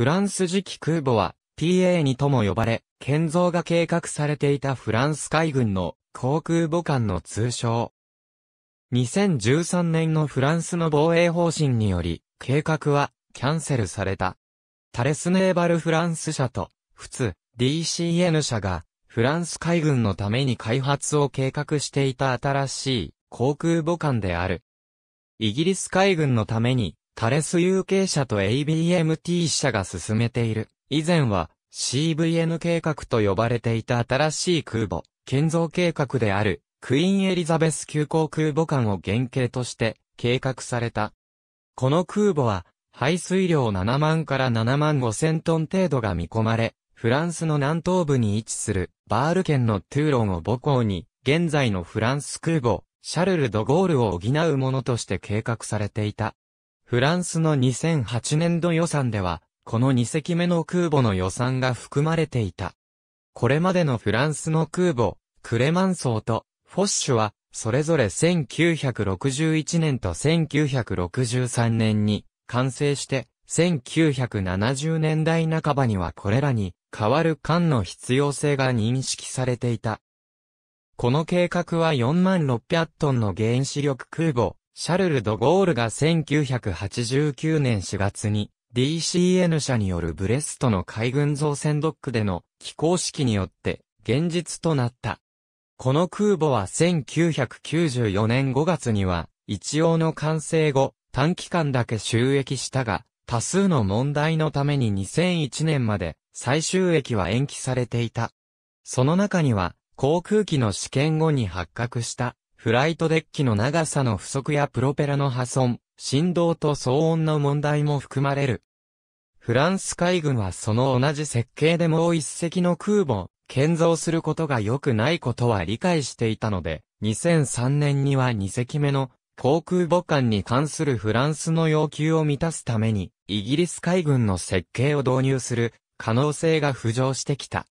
フランス時期空母は PA2 とも呼ばれ、建造が計画されていたフランス海軍の航空母艦の通称。2013年のフランスの防衛方針により、計画はキャンセルされた。タレスネーバルフランス社と、普通 DCN 社が、フランス海軍のために開発を計画していた新しい航空母艦である。イギリス海軍のためにタレス有形社と ABMT 社が進めている。以前は CVN 計画と呼ばれていた新しい空母、建造計画であるクイーンエリザベス急行空母艦を原型として計画された。この空母は排水量7万から7万5千トン程度が見込まれ、フランスの南東部に位置するバール県のトゥーロンを母港に、現在のフランス空母、シャルル・ド・ゴールを補うものとして計画されていた。フランスの2008年度予算では、この2隻目の空母の予算が含まれていた。これまでのフランスの空母、クレマンソーとフォッシュは、それぞれ1961年と1963年に完成して、1970年代半ばにはこれらに変わる艦の必要性が認識されていた。この計画は4600トンの原子力空母、シャルル・ド・ゴールが1989年4月に DCN 社によるブレストの海軍造船ドックでの起工式によって現実となった。この空母は1994年5月には一応の完成後短期間だけ収益したが多数の問題のために2001年まで最終益は延期されていた。その中には航空機の試験後に発覚したフライトデッキの長さの不足やプロペラの破損、振動と騒音の問題も含まれる。フランス海軍はその同じ設計でもう一隻の空母、建造することが良くないことは理解していたので、2003年には2隻目の航空母艦に関するフランスの要求を満たすために、イギリス海軍の設計を導入する可能性が浮上してきた。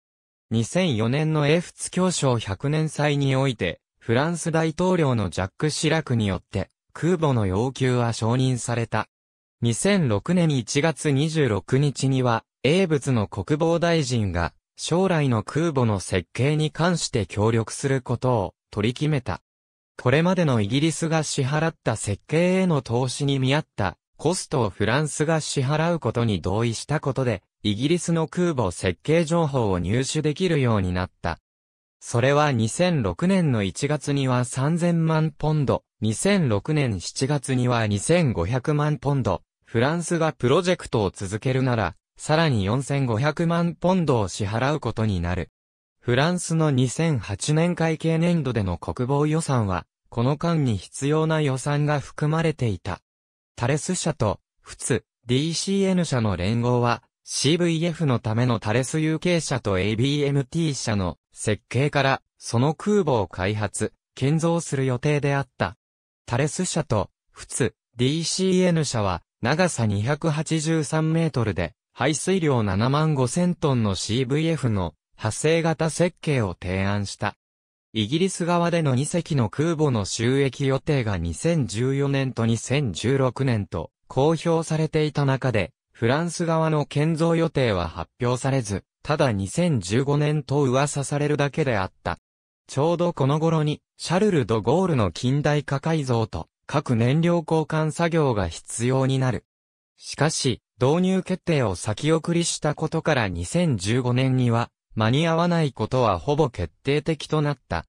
2004年の英仏協商100年祭において、フランス大統領のジャック・シラクによって、空母の要求は承認された。2006年1月26日には、英仏の国防大臣が、将来の空母の設計に関して協力することを取り決めた。これまでのイギリスが支払った設計への投資に見合ったコストをフランスが支払うことに同意したことで、イギリスの空母設計情報を入手できるようになった。それは2006年の1月には3000万ポンド、2006年7月には2500万ポンド、フランスがプロジェクトを続けるなら、さらに4500万ポンドを支払うことになる。フランスの2008年会計年度での国防予算は、この間に必要な予算が含まれていた。タレス社と、普通、DCN 社の連合は、CVF のためのタレス有形車と ABMT 車の設計から、その空母を開発、建造する予定であった。タレス車と、普通、DCN 車は、長さ283メートルで、排水量7万5000トンの CVF の派生型設計を提案した。イギリス側での2隻の空母の収益予定が2014年と2016年と公表されていた中で、フランス側の建造予定は発表されず、ただ2015年と噂されるだけであった。ちょうどこの頃に、シャルル・ド・ゴールの近代化改造と、各燃料交換作業が必要になる。しかし、導入決定を先送りしたことから2015年には、間に合わないことはほぼ決定的となった。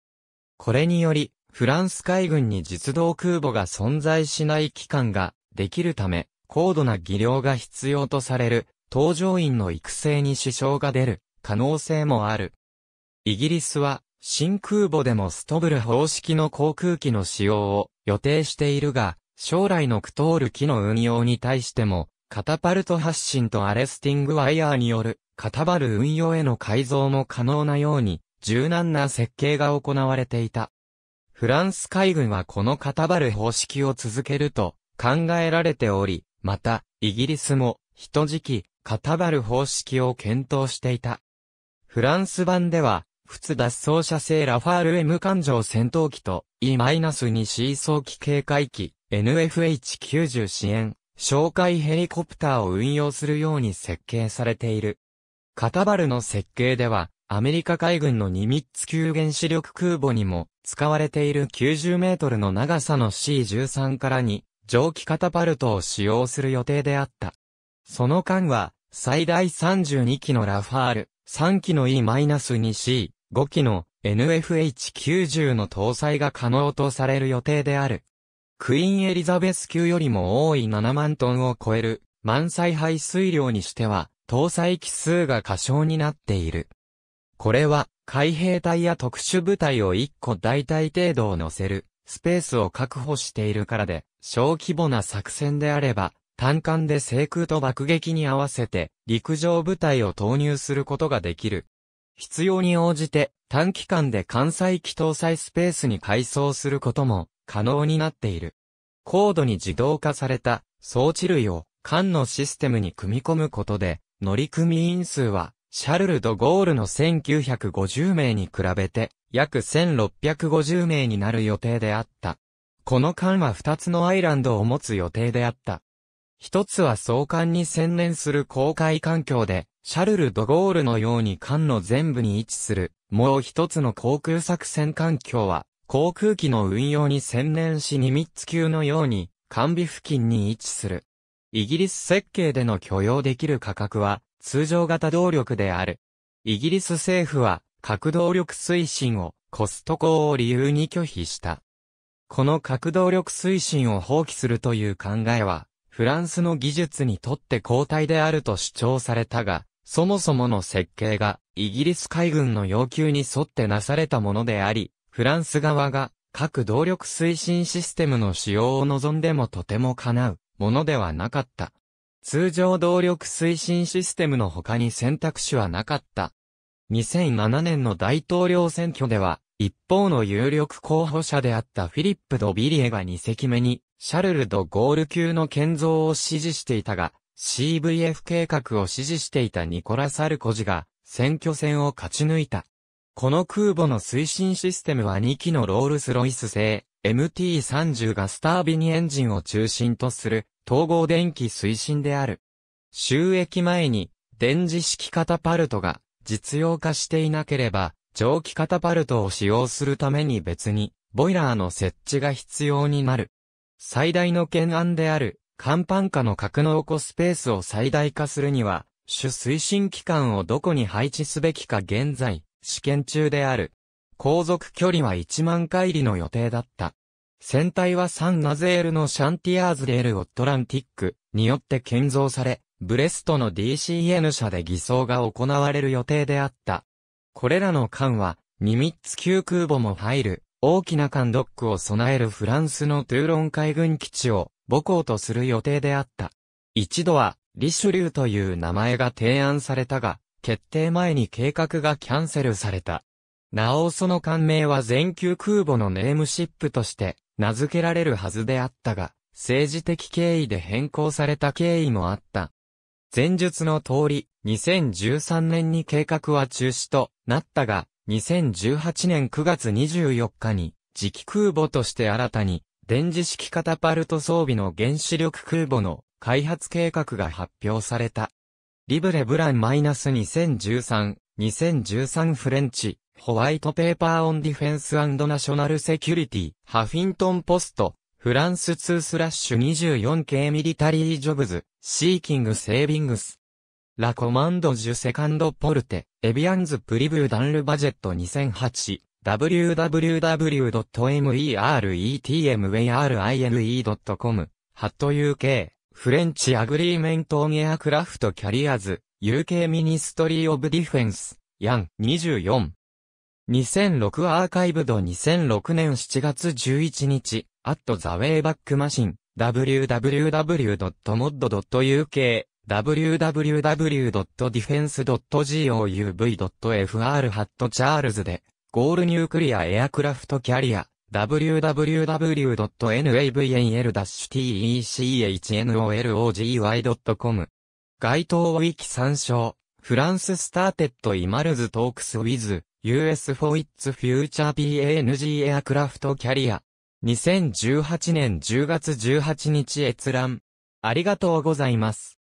これにより、フランス海軍に実動空母が存在しない期間ができるため、高度な技量が必要とされる、搭乗員の育成に支障が出る可能性もある。イギリスは、新空母でもストブル方式の航空機の使用を予定しているが、将来のクトール機の運用に対しても、カタパルト発進とアレスティングワイヤーによる、カタバル運用への改造も可能なように、柔軟な設計が行われていた。フランス海軍はこのカタバル方式を続けると考えられており、また、イギリスも、一時期、タバル方式を検討していた。フランス版では、普通脱走者製ラファール M 環状戦闘機と E-2C 早期警戒機 NFH90 支援、哨戒ヘリコプターを運用するように設計されている。カタバルの設計では、アメリカ海軍のニミッツ級原子力空母にも使われている90メートルの長さの C13 から2蒸気カタパルトを使用する予定であった。その間は、最大32機のラファール、3機の E-2C、5機の NFH90 の搭載が可能とされる予定である。クイーンエリザベス級よりも多い7万トンを超える満載排水量にしては、搭載機数が過小になっている。これは、海兵隊や特殊部隊を1個大体程度を乗せる、スペースを確保しているからで、小規模な作戦であれば、単艦で制空と爆撃に合わせて陸上部隊を投入することができる。必要に応じて短期間で艦載機搭載スペースに改装することも可能になっている。高度に自動化された装置類を艦のシステムに組み込むことで乗組員数はシャルル・ド・ゴールの1950名に比べて約1650名になる予定であった。この間は2つのアイランドを持つ予定であった。一つは総艦に専念する公開環境で、シャルル・ド・ゴールのように艦の全部に位置する、もう一つの航空作戦環境は、航空機の運用に専念しニミッツ級のように、完備付近に位置する。イギリス設計での許容できる価格は、通常型動力である。イギリス政府は、核動力推進を、コストコを理由に拒否した。この核動力推進を放棄するという考えは、フランスの技術にとって後退であると主張されたが、そもそもの設計が、イギリス海軍の要求に沿ってなされたものであり、フランス側が、核動力推進システムの使用を望んでもとても叶う、ものではなかった。通常動力推進システムの他に選択肢はなかった。2007年の大統領選挙では、一方の有力候補者であったフィリップ・ド・ビリエが2隻目に、シャルル・ド・ゴール級の建造を支持していたが、CVF 計画を支持していたニコラ・サルコジが、選挙戦を勝ち抜いた。この空母の推進システムは2機のロールス・ロイス製、MT-30 がスタービニエンジンを中心とする、統合電気推進である。収益前に、電磁式カタパルトが実用化していなければ、蒸気カタパルトを使用するために別に、ボイラーの設置が必要になる。最大の懸案である、甲板下の格納庫スペースを最大化するには、主推進機関をどこに配置すべきか現在、試験中である。航続距離は1万回里の予定だった。船体はサンナゼールのシャンティアーズデール・オットランティックによって建造され、ブレストの DCN 社で偽装が行われる予定であった。これらの艦は、ニミッツ級空母も入る、大きな艦ドックを備えるフランスのトゥーロン海軍基地を母港とする予定であった。一度は、リシュリューという名前が提案されたが、決定前に計画がキャンセルされた。なおその艦名は全球空母のネームシップとして名付けられるはずであったが、政治的経緯で変更された経緯もあった。前述の通り、2013年に計画は中止となったが、2018年9月24日に、磁気空母として新たに、電磁式カタパルト装備の原子力空母の開発計画が発表された。リブレブラン -2013、2013フレンチ、ホワイトペーパーオンディフェンスナショナルセキュリティ、ハフィントンポスト、フランス2スラッシュ2 4系ミリタリージョブズ、シーキングセービングス。ラコマンドジュセカンドポルテ、エビアンズプリビューダンルバジェット2008、w w w m e r e t m w a r e c o m ハット UK、フレンチアグリーメントオンエアクラフトキャリアズ、UK ミニストリーオブディフェンス、ヤン24。2006アーカイブド2006年7月11日、アットザウェイバックマシン、www.mod.uk、www.defense.gouv.fr c h a r l s で、ゴールニュークリアエアクラフトキャリア、www.navanl-technology.com 該当ウィキ参照、フランススターテッドイマルズトークスウィズ、US for its future PNG エアクラフトキャリア。2018年10月18日閲覧。ありがとうございます。